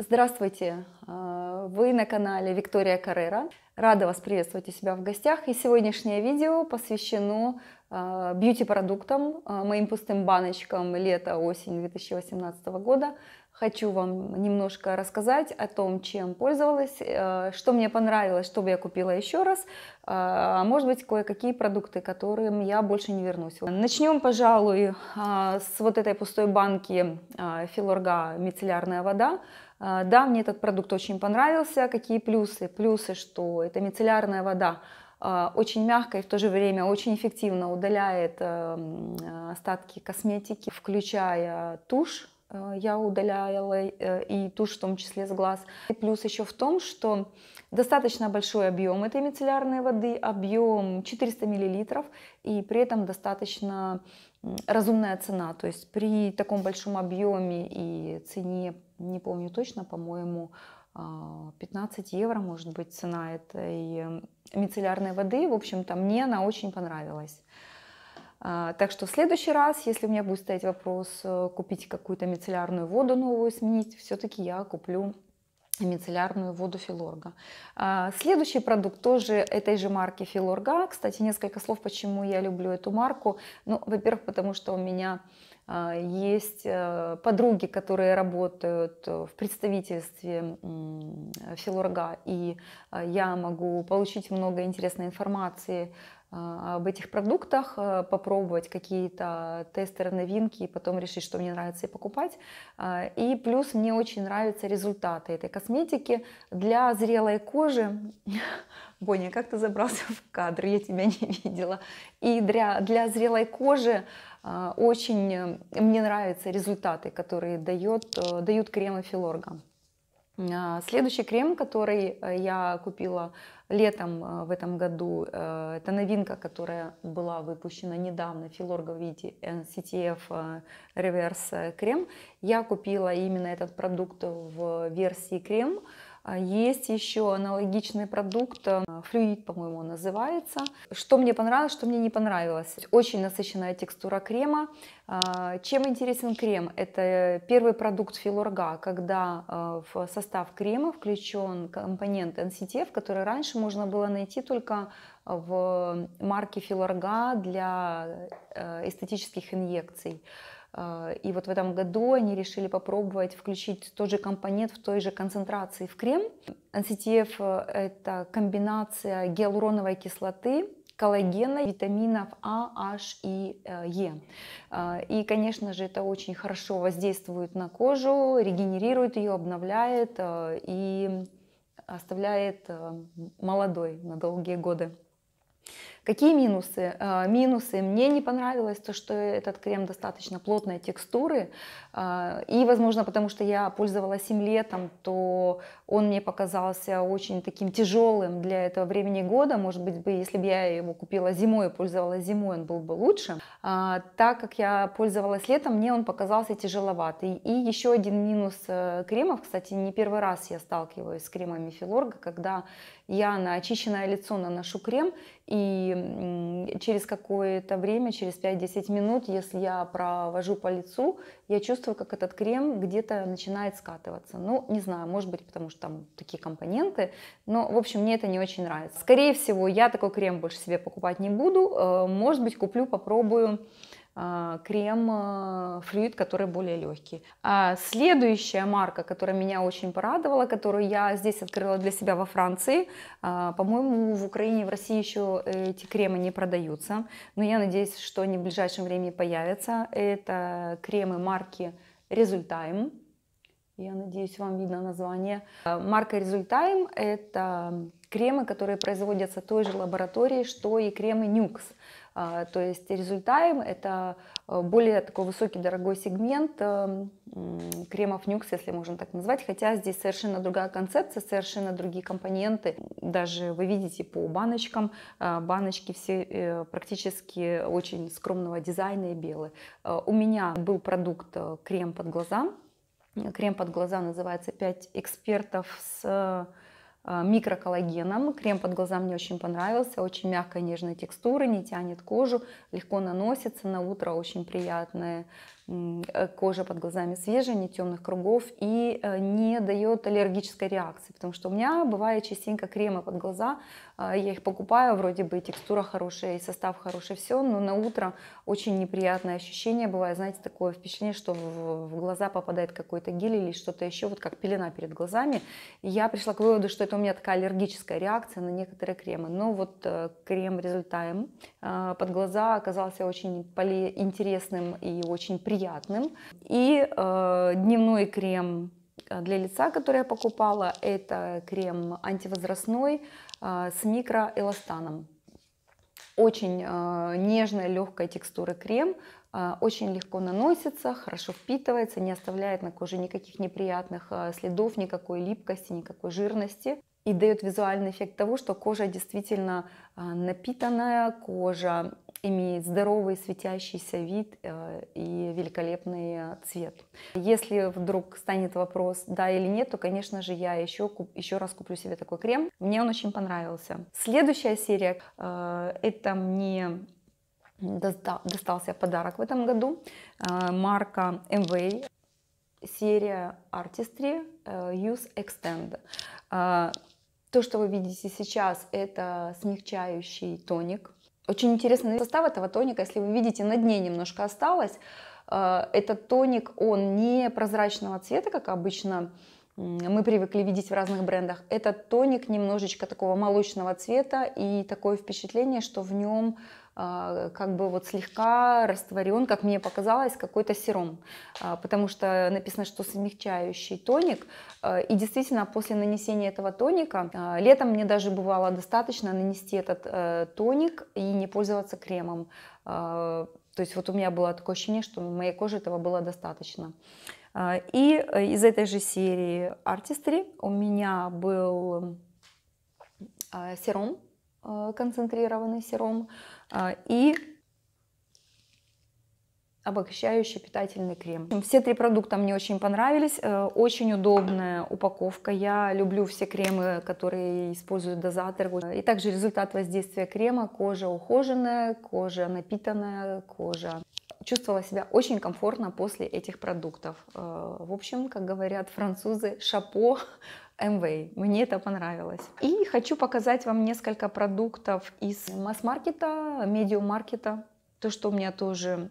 Здравствуйте! Э, вы на канале Виктория Каррера. Рада вас приветствовать у себя в гостях. И сегодняшнее видео посвящено э, бьюти-продуктам, э, моим пустым баночкам лета осень 2018 года. Хочу вам немножко рассказать о том, чем пользовалась, что мне понравилось, что бы я купила еще раз, а может быть, кое-какие продукты, которым я больше не вернусь. Начнем, пожалуй, с вот этой пустой банки Филорга «Мицеллярная вода». А, да, мне этот продукт очень понравился. Какие плюсы? Плюсы, что это мицеллярная вода, а, очень мягкая и в то же время очень эффективно удаляет э, э, остатки косметики, включая тушь. Э, я удаляла и тушь в том числе с глаз. И плюс еще в том, что достаточно большой объем этой мицеллярной воды, объем 400 мл, и при этом достаточно разумная цена. То есть при таком большом объеме и цене не помню точно, по-моему, 15 а, евро, может быть, цена этой мицеллярной воды. В общем-то, мне она очень понравилась. А, так что в следующий раз, если у меня будет стоять вопрос э, купить какую-то мицеллярную воду новую, сменить, все-таки я куплю мицеллярную воду Филорга. А, следующий продукт тоже этой же марки Филорга. Кстати, несколько слов, почему я люблю эту марку. Ну, во-первых, потому что у меня а, есть э, подруги, которые работают в представительстве Филурга, и а, я могу получить много интересной информации а, об этих продуктах, э, попробовать какие-то тестеры, новинки, и потом решить, что мне нравится и покупать. И плюс мне очень нравятся результаты этой косметики для зрелой кожи Боня, как ты забрался в кадр, я тебя не видела. И для, для зрелой кожи а, очень э, мне нравятся результаты, которые дает, э, дают кремы Филорга. А, следующий крем, который э, я купила летом в этом году, это новинка, которая была выпущена недавно, Филорга в виде NCTF Reverse крем. Я купила именно этот продукт в версии крем. А, есть еще аналогичный продукт Э, флюид, по-моему, называется. Что мне понравилось, что мне не понравилось. Очень насыщенная текстура крема. Э, чем интересен крем? Это первый продукт Филорга, когда э, в состав крема включен компонент NCTF, который раньше можно было найти только в марке Филорга для эстетических инъекций. А, и вот в этом году они решили попробовать включить тот же компонент в той же концентрации в крем. NCTF э, – это комбинация гиалуроновой кислоты, коллагена, витаминов А, H и э, Е. А, и, конечно же, это очень хорошо воздействует на кожу, регенерирует ее, обновляет э, и оставляет молодой на долгие годы. Какие минусы? Э, минусы. Мне не понравилось то, что этот крем достаточно плотной текстуры. Э, и, возможно, потому что я пользовалась им летом, то он мне показался очень таким тяжелым для этого времени года. Может быть, бы, если бы я его купила зимой и пользовалась зимой, он был бы лучше. А, так как я пользовалась летом, мне он показался тяжеловатый. И еще один минус э, кремов, кстати, не первый раз я сталкиваюсь с кремами Филорга, когда я на очищенное лицо наношу крем, и через какое-то время, через 5-10 минут, если я провожу по лицу, я чувствую, как этот крем где-то начинает скатываться. Ну, не знаю, может быть, потому что там такие компоненты, но, в общем, мне это не очень нравится. Скорее всего, я такой крем больше себе покупать не буду, э, может быть, куплю, попробую а, крем а, флюид, который более легкий. А следующая марка, которая меня очень порадовала, которую я здесь открыла для себя во Франции, а, по-моему, в Украине и в России еще эти кремы не продаются, но я надеюсь, что они в ближайшем времени появятся. Это кремы марки Resultime. Я надеюсь, вам видно название. Марка Resultime – это кремы, которые производятся той же лабораторией, что и кремы Nuxe. А, то есть результайм – это э, более такой высокий дорогой сегмент эм, кремов нюкс, если можно так назвать, хотя здесь совершенно другая концепция, совершенно другие компоненты. Даже вы видите по баночкам, э, баночки все э, практически очень скромного дизайна и белые. У меня был продукт крем под глаза, крем под глаза называется «5 экспертов с Э, микроколлагеном. Крем под глаза мне очень понравился, очень мягкая нежная текстура, не тянет кожу, легко наносится, на утро очень приятные Э, кожа под глазами свежая, не темных кругов и э, не дает аллергической реакции, потому что у меня бывает частенько кремы под глаза, э, я их покупаю, вроде бы и текстура хорошая, и состав хороший, все, но на утро очень неприятное ощущение бывает, знаете, такое впечатление, что в глаза попадает какой-то гель или что-то еще, вот как пелена перед глазами. И я пришла к выводу, что это у меня такая аллергическая реакция на некоторые кремы, но вот крем результаем под глаза оказался очень интересным и очень приятным приятным. И э, дневной крем э, для лица, который я покупала, это крем антивозрастной э, с микроэластаном. Очень э, нежная, легкая текстура крем, э, очень легко наносится, хорошо впитывается, не оставляет на коже никаких неприятных э, следов, никакой липкости, никакой жирности и дает визуальный эффект того, что кожа действительно э, напитанная, кожа имеет здоровый светящийся вид э, и великолепный цвет. Если вдруг станет вопрос да или нет, то, конечно же, я еще, еще раз куплю себе такой крем. Мне он очень понравился. Следующая серия, э, это мне достался подарок в этом году. Э, марка MV а, серия Artistry Use Extend. То, что вы видите сейчас, это смягчающий тоник очень интересный состав этого тоника, если вы видите, на дне немножко осталось. Э, этот тоник, он не прозрачного цвета, как обычно мы привыкли видеть в разных брендах. Этот тоник немножечко такого молочного цвета и такое впечатление, что в нем а, как бы вот слегка растворен, как мне показалось, какой-то сером, а, потому что написано, что смягчающий тоник. А, и действительно, после нанесения этого тоника, летом мне даже бывало достаточно нанести этот э, тоник и не пользоваться кремом. То есть вот у меня было такое ощущение, что моей коже этого было достаточно. И э, из этой же серии Artistry у меня был э, сером Э, концентрированный сером э, и обогащающий питательный крем. Все три продукта мне очень понравились. Э, очень удобная упаковка. Я люблю все кремы, которые используют дозатор. И также результат воздействия крема. Кожа ухоженная, кожа напитанная, кожа чувствовала себя очень комфортно после этих продуктов. В общем, как говорят французы, шапо Amway. Мне это понравилось. И хочу показать вам несколько продуктов из масс-маркета, медиум-маркета. То, что у меня тоже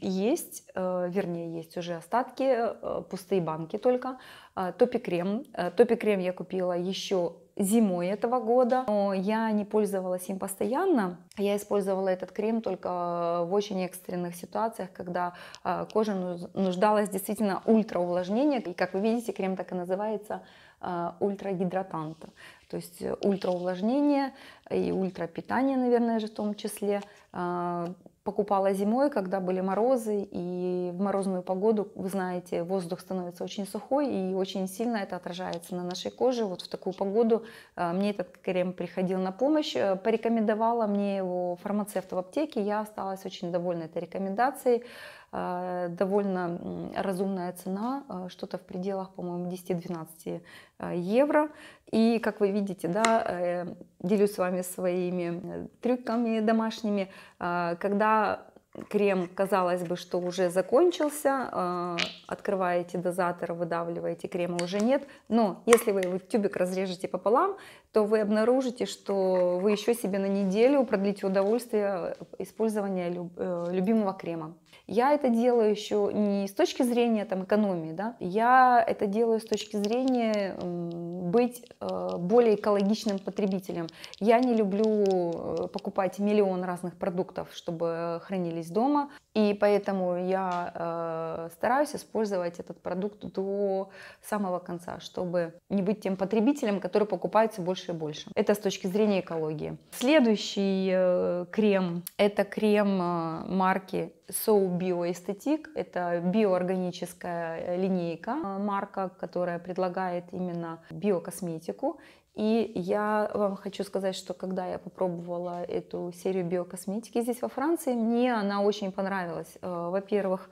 есть, э, вернее, есть уже остатки, э, пустые банки только. А, топи-крем. Э, топи-крем я купила еще зимой этого года, но я не пользовалась им постоянно. Я использовала этот крем только в очень экстренных ситуациях, когда а, кожа нуждалась действительно ультра увлажнения. И как вы видите, крем так и называется а, ультрагидратанта. То есть ультраувлажнение и ультрапитание, наверное, же в том числе. А, покупала зимой, когда были морозы, и в морозную погоду, вы знаете, воздух становится очень сухой, и очень сильно это отражается на нашей коже. Вот в такую погоду э, мне этот крем приходил на помощь, э, порекомендовала мне его фармацевт в аптеке, я осталась очень довольна этой рекомендацией. Э, довольно разумная цена, э, что-то в пределах, по-моему, 10-12 э, евро. И, как вы видите, да, делюсь с вами своими трюками домашними. Когда крем, казалось бы, что уже закончился, открываете дозатор, выдавливаете, крема уже нет, но если вы его тюбик разрежете пополам, то вы обнаружите, что вы еще себе на неделю продлите удовольствие использования любимого крема. Я это делаю еще не с точки зрения там, экономии, да, я это делаю с точки зрения быть э, более экологичным потребителем. Я не люблю э, покупать миллион разных продуктов, чтобы хранились дома, и поэтому я э, стараюсь использовать этот продукт до самого конца, чтобы не быть тем потребителем, который покупается больше и больше. Это с точки зрения экологии. Следующий крем – это крем марки So Bioaesthetic. Это биоорганическая э, линейка, э, марка, которая предлагает именно биокосметику. И я вам хочу сказать, что когда я попробовала эту серию биокосметики здесь во Франции, мне она очень понравилась. Э, во-первых,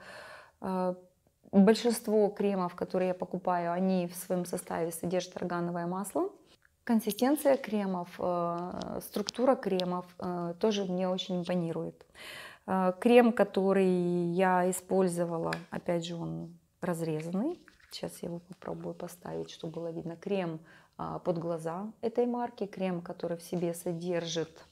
большинство кремов, которые я покупаю, они в своем составе содержат органовое масло. Консистенция кремов, структура кремов тоже мне очень импонирует. Э, крем, который я использовала, опять же, он разрезанный. Сейчас я его попробую поставить, чтобы было видно. Крем а, под глаза этой марки. Крем, который в себе содержит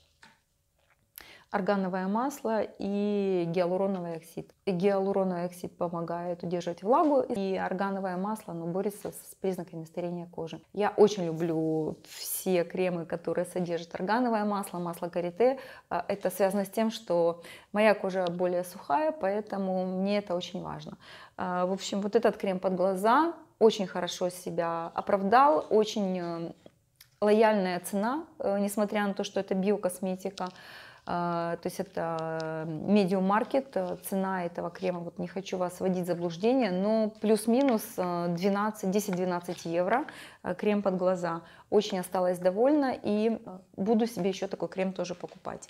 органовое масло и гиалуроновый оксид. И гиалуроновый оксид помогает удерживать влагу, и органовое масло оно борется с признаками старения кожи. Я очень люблю все кремы, которые содержат органовое масло, масло карите. А, это связано с тем, что моя кожа более сухая, поэтому мне это очень важно. А, в общем, вот этот крем под глаза очень хорошо себя оправдал, очень э, лояльная цена, э, несмотря на то, что это биокосметика. А, то есть это медиум-маркет, э, цена этого крема, вот не хочу вас вводить в заблуждение, но плюс-минус 10-12 э, евро э, крем под глаза. Очень осталась довольна и буду себе еще такой крем тоже покупать.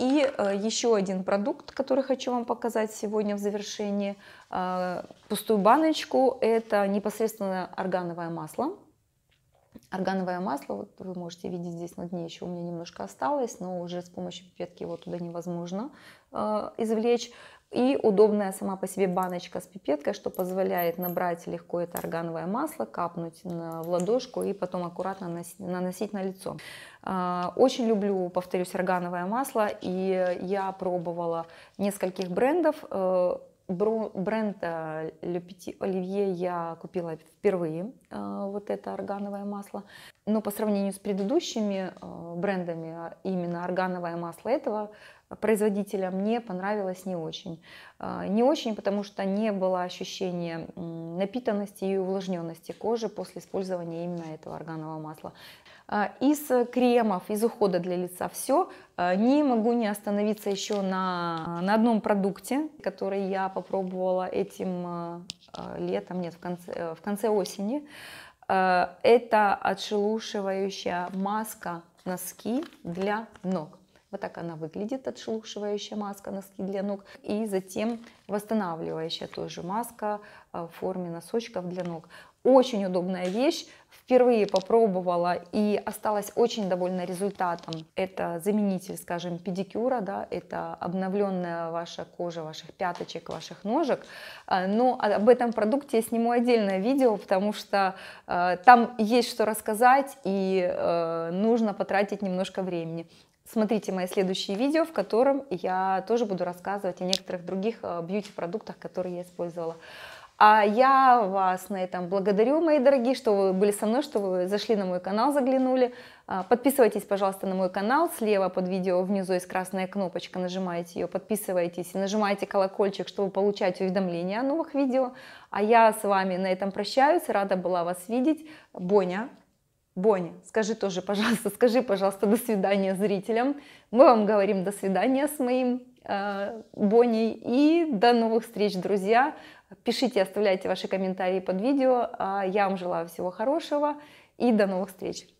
И еще один продукт, который хочу вам показать сегодня в завершении. Пустую баночку. Это непосредственно органовое масло Органовое масло, вот вы можете видеть здесь на дне еще у меня немножко осталось, но уже с помощью пипетки его туда невозможно э, извлечь. И удобная сама по себе баночка с пипеткой, что позволяет набрать легко это органовое масло, капнуть на, в ладошку и потом аккуратно наносить, наносить на лицо. Э, очень люблю, повторюсь, органовое масло, и я пробовала нескольких брендов. Э, бренд Le Petit Olivier я купила впервые, э, вот это органовое масло. Но по сравнению с предыдущими э, брендами, а именно органовое масло этого производителям мне понравилось не очень. А, не очень, потому что не было ощущения напитанности и увлажненности кожи после использования именно этого органового масла. А, из кремов, из ухода для лица все. А, не могу не остановиться еще на, на одном продукте, который я попробовала этим летом, нет, в конце, э, в конце осени. Это отшелушивающая маска носки для ног. Вот так она выглядит, отшелушивающая маска, носки для ног. И затем восстанавливающая тоже маска э, в форме носочков для ног. Очень удобная вещь. Впервые попробовала и осталась очень довольна результатом. Это заменитель, скажем, педикюра, да, это обновленная ваша кожа ваших пяточек, ваших ножек. Э, но об этом продукте я сниму отдельное видео, потому что э, там есть что рассказать и э, нужно потратить немножко времени. Смотрите мои следующие видео, в котором я тоже буду рассказывать о некоторых других э, бьюти-продуктах, которые я использовала. А я вас на этом благодарю, мои дорогие, что вы были со мной, что вы зашли на мой канал, заглянули. А, подписывайтесь, пожалуйста, на мой канал. Слева под видео внизу есть красная кнопочка, нажимаете ее, подписывайтесь и нажимаете колокольчик, чтобы получать уведомления о новых видео. А я с вами на этом прощаюсь, рада была вас видеть. Боня, Бонни, скажи тоже, пожалуйста, скажи, пожалуйста, до свидания зрителям. Мы вам говорим до свидания с моим э, Бонни. И до новых встреч, друзья. Пишите, оставляйте ваши комментарии под видео. А я вам желаю всего хорошего и до новых встреч.